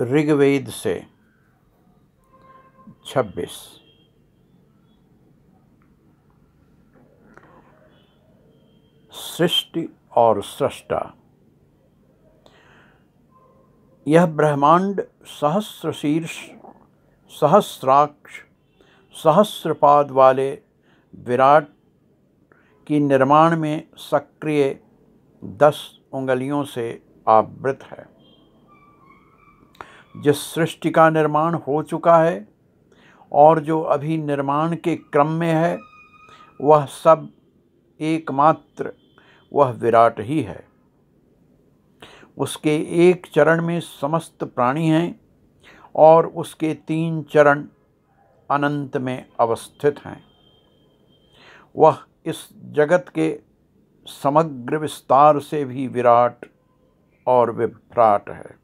ऋग्वेद से 26 सृष्टि और सृष्टा यह ब्रह्मांड सहस्र शीर्ष सहस्राक्ष सहस्रपाद वाले विराट की निर्माण में सक्रिय दस उंगलियों से आवृत है जिस सृष्टि का निर्माण हो चुका है और जो अभी निर्माण के क्रम में है वह सब एकमात्र वह विराट ही है उसके एक चरण में समस्त प्राणी हैं और उसके तीन चरण अनंत में अवस्थित हैं वह इस जगत के समग्र विस्तार से भी विराट और विभ्राट है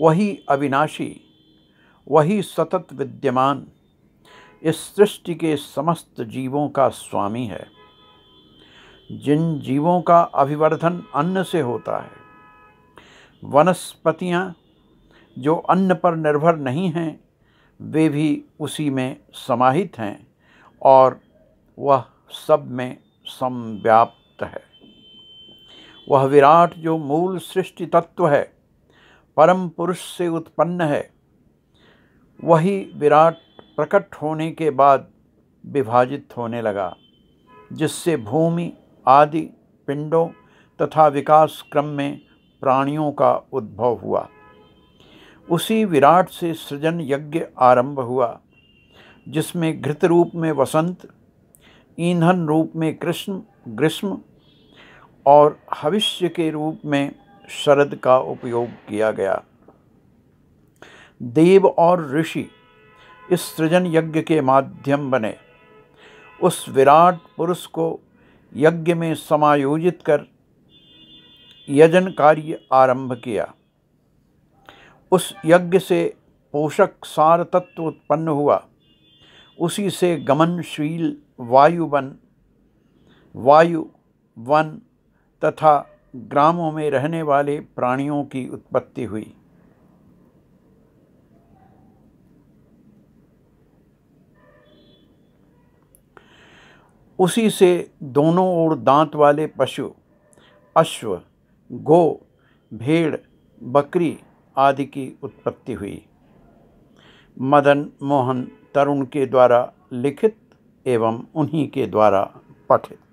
वही अविनाशी वही सतत विद्यमान इस सृष्टि के समस्त जीवों का स्वामी है जिन जीवों का अभिवर्धन अन्न से होता है वनस्पतियाँ जो अन्न पर निर्भर नहीं हैं वे भी उसी में समाहित हैं और वह सब में समव्याप्त है वह विराट जो मूल सृष्टि तत्व है परम पुरुष से उत्पन्न है वही विराट प्रकट होने के बाद विभाजित होने लगा जिससे भूमि आदि पिंडों तथा विकास क्रम में प्राणियों का उद्भव हुआ उसी विराट से सृजन यज्ञ आरंभ हुआ जिसमें घृत रूप में वसंत ईंधन रूप में कृष्ण ग्रीष्म और हविष्य के रूप में शरद का उपयोग किया गया देव और ऋषि इस सृजन यज्ञ के माध्यम बने उस विराट पुरुष को यज्ञ में समायोजित कर यजन कार्य आरंभ किया उस यज्ञ से पोषक सार तत्व उत्पन्न हुआ उसी से गमनशील वायु वन वायु वन तथा ग्रामों में रहने वाले प्राणियों की उत्पत्ति हुई उसी से दोनों ओर दांत वाले पशु अश्व गो भेड़ बकरी आदि की उत्पत्ति हुई मदन मोहन तरुण के द्वारा लिखित एवं उन्हीं के द्वारा पठित